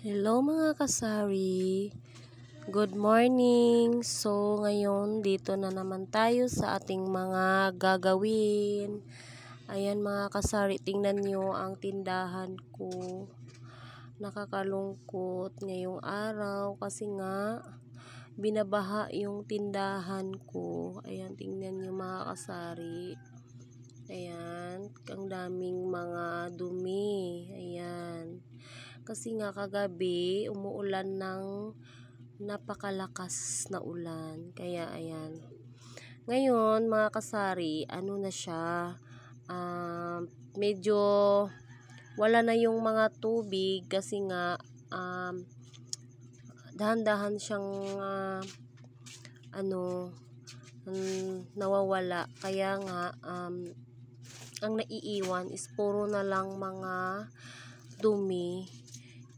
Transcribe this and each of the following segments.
Hello mga kasari. Good morning. So ngayon dito na naman tayo sa ating mga gagawin. Ayan mga kasari, tingnan niyo ang tindahan ko. Nakakalungkot ngayong araw kasi nga binabaha yung tindahan ko. Ayan, tingnan niyo mga kasari. Ayan, ang daming mga dumi. Ayan. Kasi nga kagabi, umuulan ng napakalakas na ulan. Kaya ayan. Ngayon, mga kasari, ano na siya? Uh, medyo wala na yung mga tubig kasi nga um, dahan-dahan siyang uh, ano um, nawawala kaya nga um, ang naiiwan is puro na lang mga dumi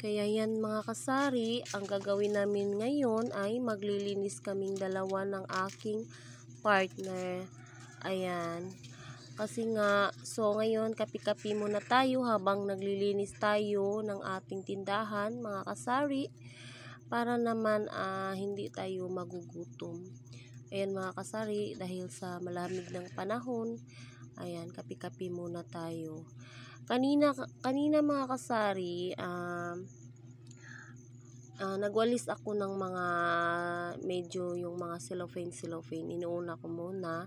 kaya yan mga kasari, ang gagawin namin ngayon ay maglilinis kaming dalawa ng aking partner. Ayan. Kasi nga, so ngayon kapi-kapi muna tayo habang naglilinis tayo ng ating tindahan mga kasari para naman uh, hindi tayo magugutom. Ayan mga kasari, dahil sa malamig ng panahon, ayan, kapi-kapi muna tayo kanina kanina mga kasari um uh, uh, nagwalis ako ng mga medyo yung mga cellophane cellophane inuuna ko muna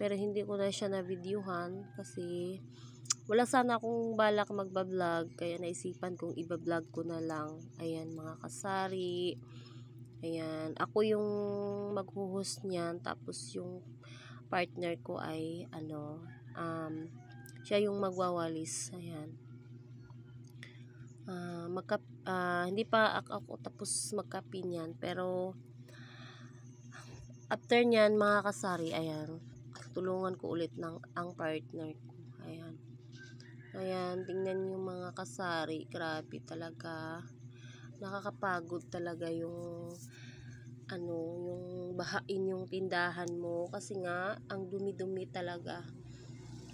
pero hindi ko na siya na videohan kasi wala sana akong balak magba-vlog kaya naisipan kong iba-vlog ko na lang ayan mga kasari ayan ako yung mag-host niyan tapos yung partner ko ay ano um siya yung magwawalis. Ayan. Uh, magkap, uh, hindi pa ako tapos magkapi niyan, pero after niyan, mga kasari, ayan, tulungan ko ulit ng ang partner ko. Ayan. Ayan, tingnan yung mga kasari. Grabe talaga. Nakakapagod talaga yung ano, yung bahain yung tindahan mo kasi nga ang dumi-dumi talaga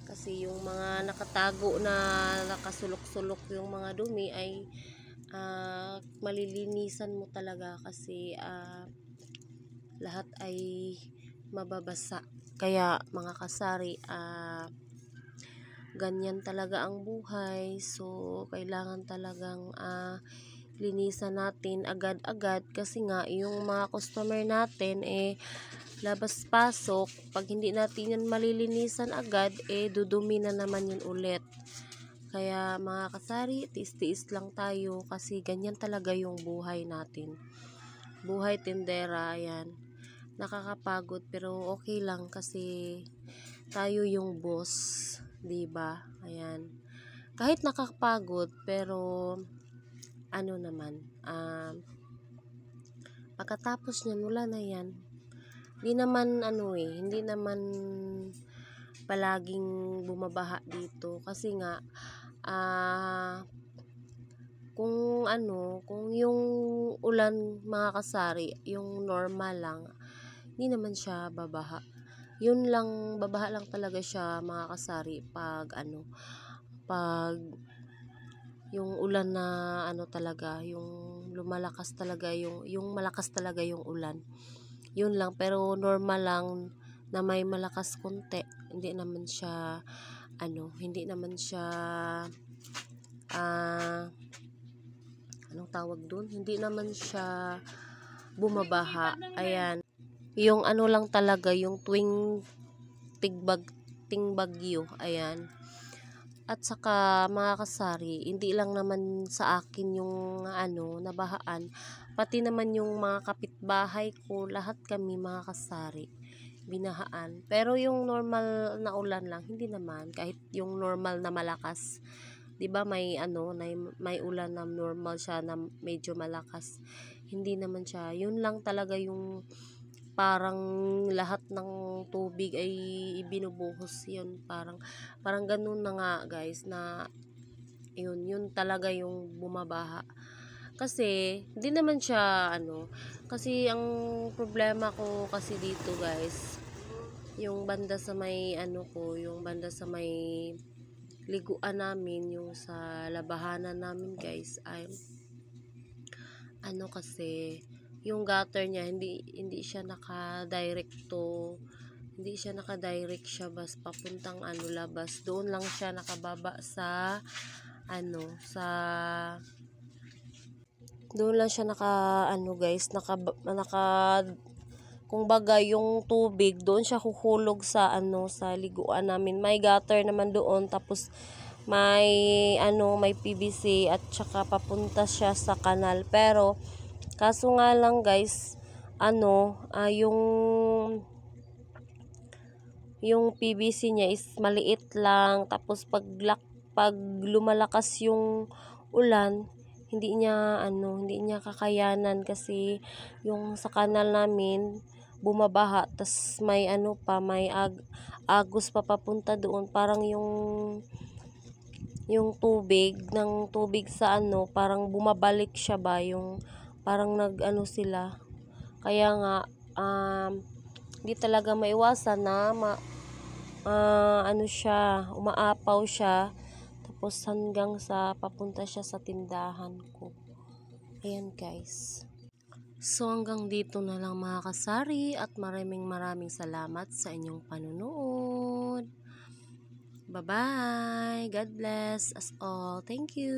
kasi yung mga nakatago na nakasulok-sulok yung mga dumi ay uh, malilinisan mo talaga kasi uh, lahat ay mababasa kaya mga kasari uh, ganyan talaga ang buhay so kailangan talagang uh, linisan natin agad-agad kasi nga yung mga customer natin eh labas-pasok, pag hindi natin yan malilinisan agad, eh dudumi na naman yun ulit. Kaya mga kasari, tiis-tiis lang tayo kasi ganyan talaga yung buhay natin. Buhay tindera, ayan. Nakakapagod pero okay lang kasi tayo yung boss, 'di ba? Ayan. Kahit nakakapagod pero ano naman, um, pagkatapos niyan, wala na yan. Hindi naman, ano eh, hindi naman palaging bumabaha dito. Kasi nga, ah, uh, kung ano, kung yung ulan mga kasari, yung normal lang, hindi naman siya babaha. Yun lang, babaha lang talaga siya mga kasari pag ano, pag yung ulan na ano talaga, yung lumalakas talaga yung yung malakas talaga yung ulan. Yun lang pero normal lang na may malakas konti. Hindi naman siya ano, hindi naman siya ah uh, anong tawag doon? Hindi naman siya bumabaha. Ayan. Yung ano lang talaga, yung tuwing tigbag tingbagyo. Ayan at saka mga kasari, hindi lang naman sa akin yung ano, nabahaan, pati naman yung mga kapitbahay ko, lahat kami mga kasari, binahaan. Pero yung normal na ulan lang, hindi naman, kahit yung normal na malakas, 'di ba may ano, may, may ulan na normal siya na medyo malakas. Hindi naman siya. Yun lang talaga yung parang lahat ng tubig ay ibinubuhos yun parang parang ganun na nga guys na yun yun talaga yung bumabaha kasi hindi naman siya ano kasi ang problema ko kasi dito guys yung banda sa may ano ko yung banda sa may liguan namin yung sa labahanan namin guys ay ano kasi yung gutter niya hindi hindi siya naka directo hindi siya naka-direct siya bas papuntang ano labas doon lang siya nakababa sa ano sa doon lang siya naka ano guys naka naka kung baga yung tubig doon siya kuhulog sa ano sa liguan namin may gutter naman doon tapos may ano may PVC at saka papunta siya sa kanal pero Kaso nga lang guys, ano, uh, yung yung PVC niya is maliit lang tapos pag lak, pag lumalakas yung ulan hindi niya ano hindi niya kakayanan kasi yung sa kanal namin bumabaha tas may ano pa may ag, agos pa papunta doon parang yung yung tubig ng tubig sa ano parang bumabalik siya ba yung parang nag-ano sila. Kaya nga, um, di talaga maiwasan na ma, uh, ano siya, umaapaw siya. Tapos hanggang sa papunta siya sa tindahan ko. Ayan guys. So hanggang dito na lang mga kasari at maraming maraming salamat sa inyong panunood. Bye-bye. God bless us all. Thank you.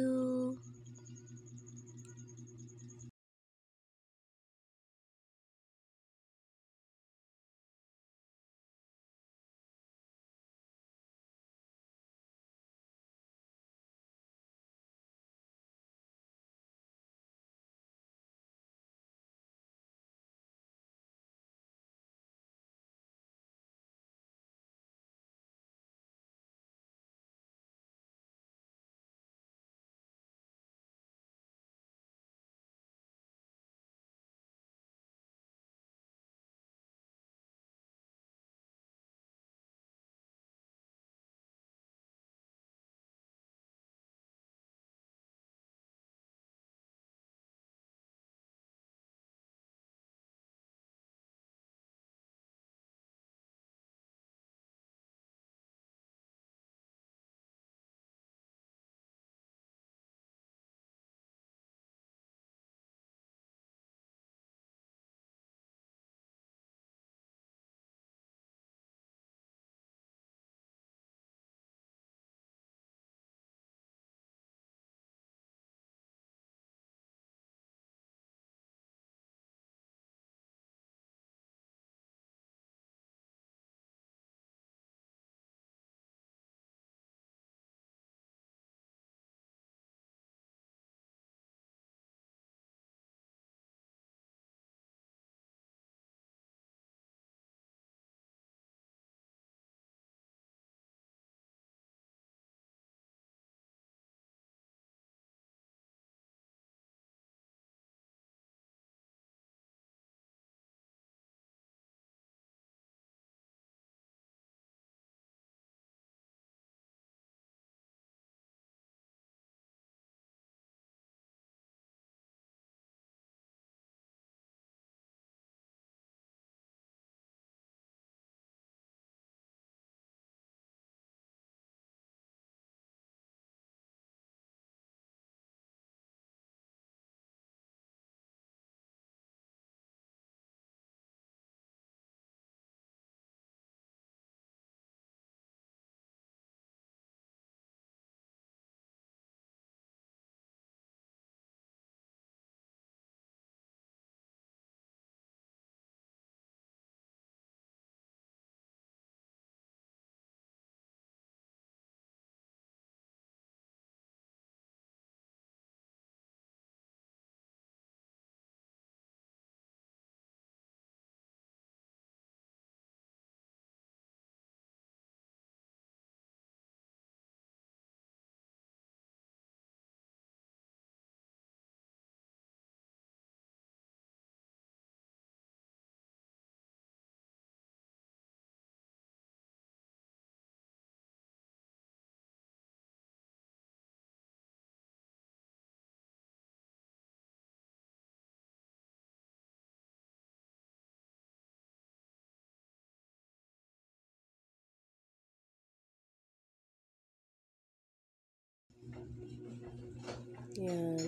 Yan.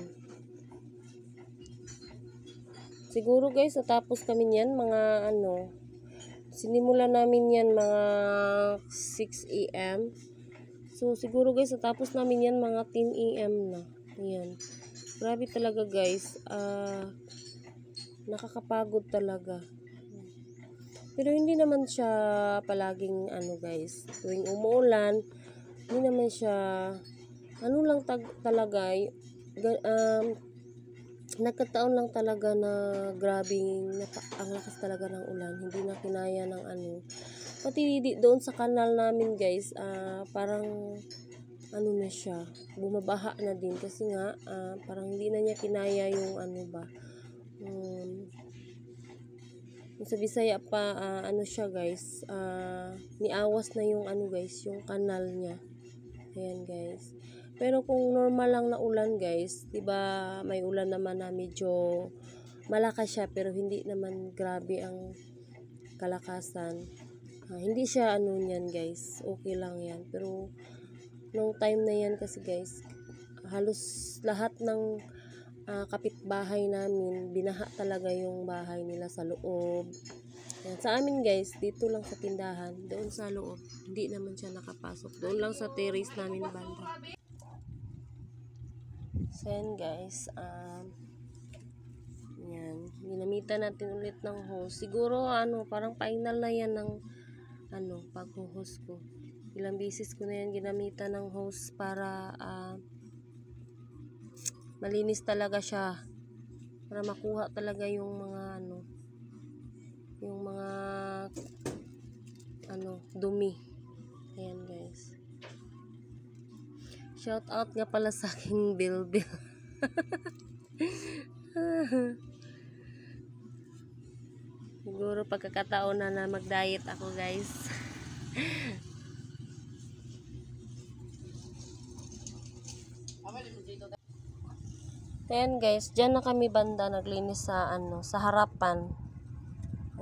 Siguro guys, natapos kami niyan mga ano, sinimula namin yan mga 6 ano, a.m. So siguro guys, natapos namin yan mga 10 a.m. na. Yan. Grabe talaga guys. Ah, uh, nakakapagod talaga. Pero hindi naman siya palaging ano guys, tuwing umuulan, hindi naman siya ano lang tag talaga um, nagkataon lang talaga na grabing napa, ang lakas talaga ng ulan. Hindi na kinaya ng ano. Pati doon sa kanal namin guys, uh, parang ano na siya, bumabaha na din kasi nga uh, parang hindi na niya kinaya yung ano ba. Um, sa Bisaya pa uh, ano siya guys, uh, niawas na yung ano guys, yung kanal niya. Ayan guys. Pero kung normal lang na ulan guys, 'di ba may ulan naman na medyo malakas siya pero hindi naman grabe ang kalakasan. Uh, hindi siya ano niyan guys, okay lang 'yan. Pero nung time na 'yan kasi guys, halos lahat ng uh, kapitbahay namin, binaha talaga yung bahay nila sa loob. Yan. Sa amin guys, dito lang sa tindahan, doon sa loob, hindi naman siya nakapasok. Doon lang sa terrace namin banda. So, yan guys. Um, yan. Ginamitan natin ulit ng hose. Siguro, ano, parang final na yan ng, ano, pag-hose ko. Ilang beses ko na yan ginamitan ng hose para, uh, malinis talaga siya. Para makuha talaga yung mga, ano, yung mga, ano, dumi. Ayan guys. Shout out nga pala sa aking bilbil. Siguro pagkakataon na na mag-diet ako guys. Ayan guys, dyan na kami banda naglinis sa ano, sa harapan.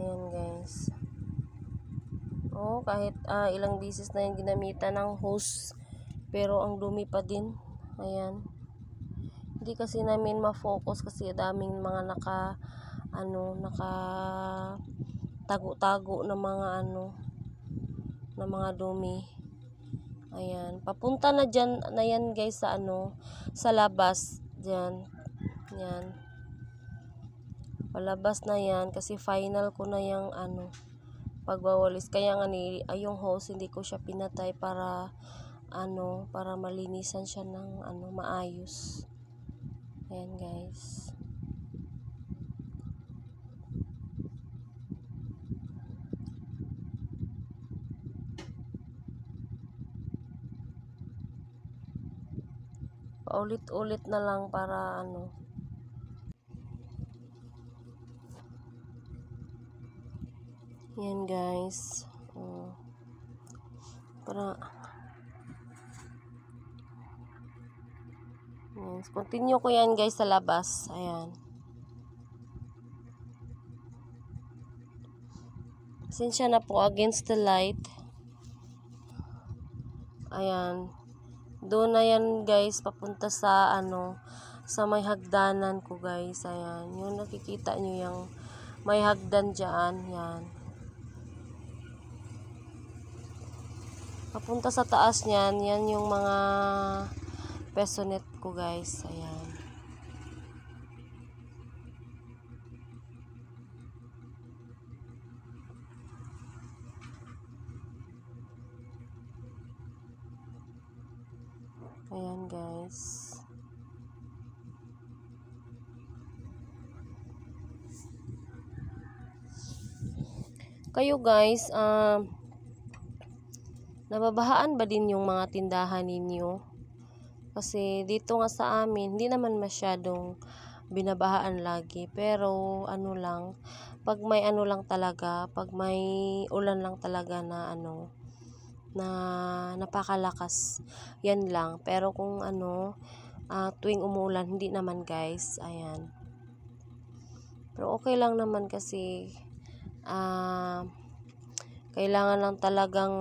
Ayan guys. Oh, kahit uh, ilang bisis na yung ginamitan ng hose pero ang dumi pa din ayan hindi kasi namin ma-focus kasi daming mga naka ano naka tago-tago ng mga ano ng mga dumi ayan papunta na diyan na yan guys sa ano sa labas diyan yan palabas na yan kasi final ko na yung ano pagwawalis kaya nga ni ay yung hose hindi ko siya pinatay para ano para malinisan siya ng ano maayos ayan guys paulit-ulit na lang para ano yan guys oh. para Ayan. Continue ko yan guys sa labas. Ayan. Sinsya na po against the light. Ayan. Doon na yan guys. Papunta sa ano sa may hagdanan ko guys. Ayan. Yung nakikita nyo yung may hagdan dyan. yan Papunta sa taas niyan. Yan yung mga peso ko guys ayan ayan guys kayo guys um uh, nababahaan ba din yung mga tindahan ninyo kasi dito nga sa amin, hindi naman masyadong binabahaan lagi. Pero ano lang, pag may ano lang talaga, pag may ulan lang talaga na ano, na napakalakas, yan lang. Pero kung ano, uh, tuwing umuulan, hindi naman guys, ayan. Pero okay lang naman kasi, ah, uh, kailangan lang talagang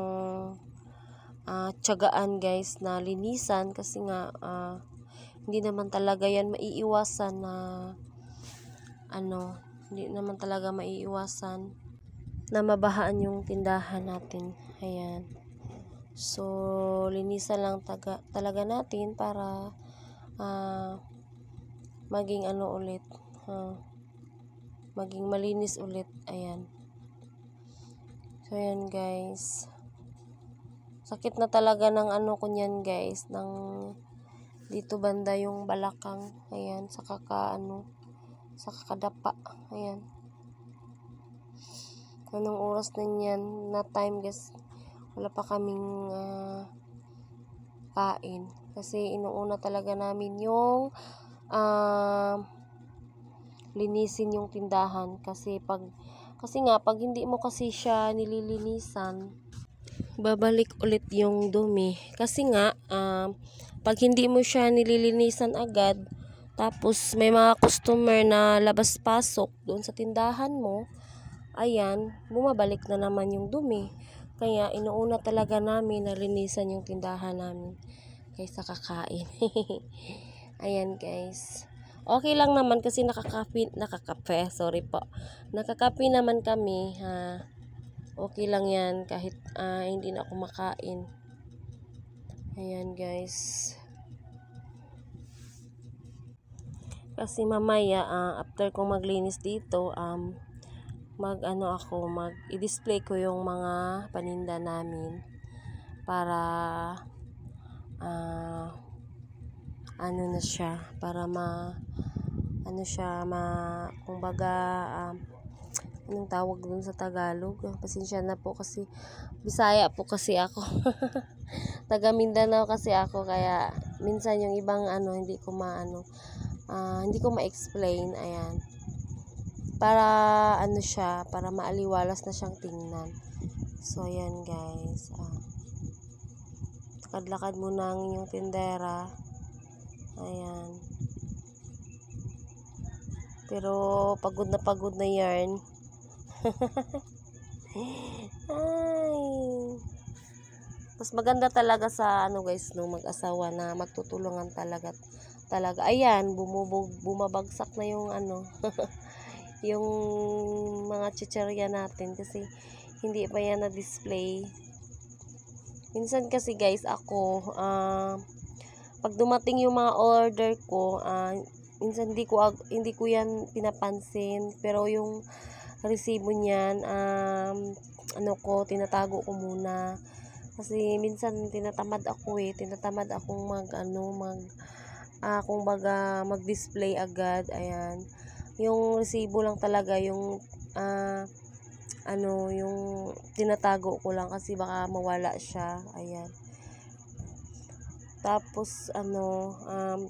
uh, ah, tiyagaan guys na linisan kasi nga uh, hindi naman talaga yan maiiwasan na ano, hindi naman talaga maiiwasan na mabahaan yung tindahan natin. Ayan. So, linisan lang taga, talaga natin para uh, maging ano ulit. Uh, maging malinis ulit. Ayan. So, ayan guys sakit na talaga ng ano ko niyan guys ng dito banda yung balakang ayan sa kaka ano sa kakadapa ayan anong oras na niyan na time guys wala pa kaming uh, kain kasi inuuna talaga namin yung uh, linisin yung tindahan kasi pag kasi nga pag hindi mo kasi siya nililinisan babalik ulit yung dumi. Kasi nga, uh, pag hindi mo siya nililinisan agad, tapos may mga customer na labas-pasok doon sa tindahan mo, ayan, bumabalik na naman yung dumi. Kaya inuuna talaga namin na linisan yung tindahan namin kaysa kakain. ayan guys. Okay lang naman kasi nakakape, nakakape, sorry po. Nakakape naman kami ha okay lang yan kahit uh, hindi na ako makain ayan guys kasi mamaya uh, after kong maglinis dito um, mag ano ako mag i-display ko yung mga paninda namin para uh, ano na siya para ma ano siya ma kumbaga um, Anong tawag dun sa Tagalog? Ah, pasensya na po kasi Bisaya po kasi ako. Taga Mindanao kasi ako kaya minsan yung ibang ano hindi ko maano uh, hindi ko ma-explain. Ayan. Para ano siya, para maaliwalas na siyang tingnan. So ayan guys. Uh, ah. lakad-lakad muna ang inyong tindera. Ayan. Pero pagod na pagod na yarn. Ay. Oh. Mas maganda talaga sa ano guys no mag-asawa na magtutulungan talaga talaga. Ayan, bumubog bumabagsak na yung ano yung mga chicherya natin kasi hindi pa yan na-display. Minsan kasi guys ako uh, pag dumating yung mga order ko, uh, minsan hindi ko hindi ko yan pinapansin pero yung resibo niyan, um, ano ko, tinatago ko muna. Kasi minsan tinatamad ako eh, tinatamad akong mag, ano, mag, uh, ah, kung baga, mag-display agad, ayan. Yung resibo lang talaga, yung, ah, uh, ano, yung tinatago ko lang kasi baka mawala siya, ayan. Tapos, ano, um,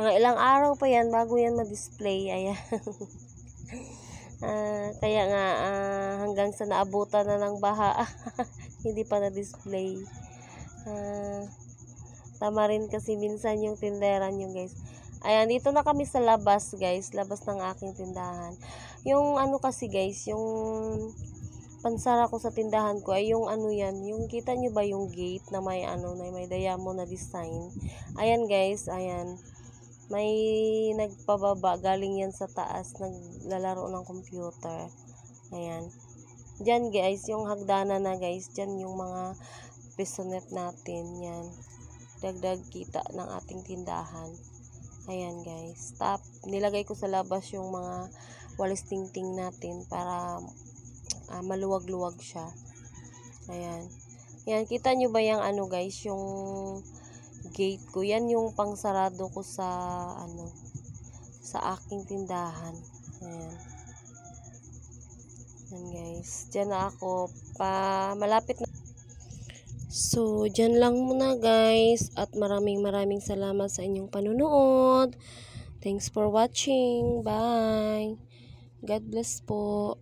mga ilang araw pa yan bago yan ma-display, ayan. Uh, kaya nga uh, hanggang sa naabutan na ng baha hindi pa na display uh, ah, tama rin kasi minsan yung tinderan yung guys ayan dito na kami sa labas guys labas ng aking tindahan yung ano kasi guys yung pansara ko sa tindahan ko ay yung ano yan yung kita nyo ba yung gate na may ano na may diamond na design ayan guys ayan may nagpababa galing yan sa taas naglalaro ng computer ayan dyan guys yung hagdanan na guys dyan yung mga pisonet natin yan dagdag kita ng ating tindahan ayan guys tap nilagay ko sa labas yung mga walis tingting natin para uh, maluwag-luwag siya ayan yan kita nyo ba yung ano guys yung gate ko. Yan yung pangsarado ko sa ano sa aking tindahan. Ayan. Yan guys. Diyan na ako pa malapit na So, diyan lang muna guys at maraming maraming salamat sa inyong panonood. Thanks for watching. Bye. God bless po.